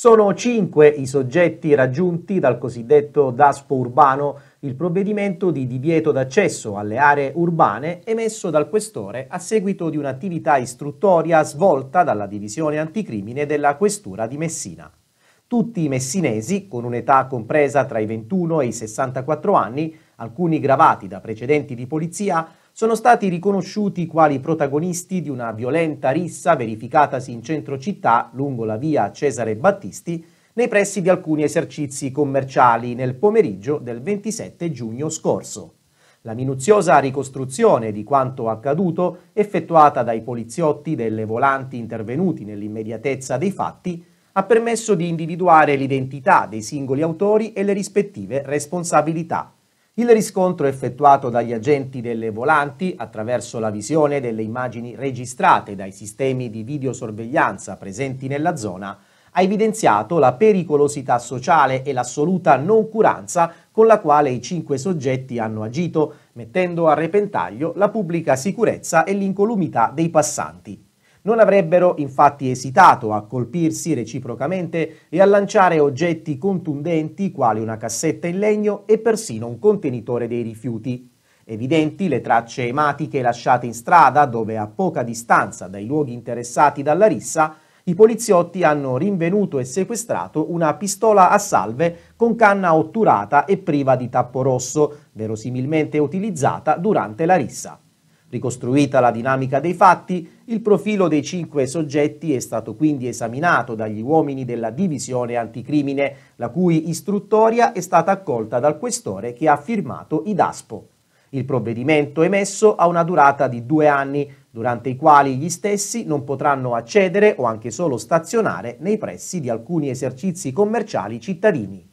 Sono cinque i soggetti raggiunti dal cosiddetto DASPO urbano, il provvedimento di divieto d'accesso alle aree urbane emesso dal questore a seguito di un'attività istruttoria svolta dalla divisione anticrimine della questura di Messina. Tutti i messinesi, con un'età compresa tra i 21 e i 64 anni, alcuni gravati da precedenti di polizia, sono stati riconosciuti quali protagonisti di una violenta rissa verificatasi in centro città lungo la via Cesare Battisti nei pressi di alcuni esercizi commerciali nel pomeriggio del 27 giugno scorso. La minuziosa ricostruzione di quanto accaduto, effettuata dai poliziotti delle volanti intervenuti nell'immediatezza dei fatti, ha permesso di individuare l'identità dei singoli autori e le rispettive responsabilità. Il riscontro effettuato dagli agenti delle volanti attraverso la visione delle immagini registrate dai sistemi di videosorveglianza presenti nella zona ha evidenziato la pericolosità sociale e l'assoluta noncuranza con la quale i cinque soggetti hanno agito, mettendo a repentaglio la pubblica sicurezza e l'incolumità dei passanti. Non avrebbero infatti esitato a colpirsi reciprocamente e a lanciare oggetti contundenti quali una cassetta in legno e persino un contenitore dei rifiuti. Evidenti le tracce ematiche lasciate in strada dove a poca distanza dai luoghi interessati dalla rissa i poliziotti hanno rinvenuto e sequestrato una pistola a salve con canna otturata e priva di tappo rosso, verosimilmente utilizzata durante la rissa. Ricostruita la dinamica dei fatti, il profilo dei cinque soggetti è stato quindi esaminato dagli uomini della divisione anticrimine, la cui istruttoria è stata accolta dal questore che ha firmato i DASPO. Il provvedimento emesso ha una durata di due anni, durante i quali gli stessi non potranno accedere o anche solo stazionare nei pressi di alcuni esercizi commerciali cittadini.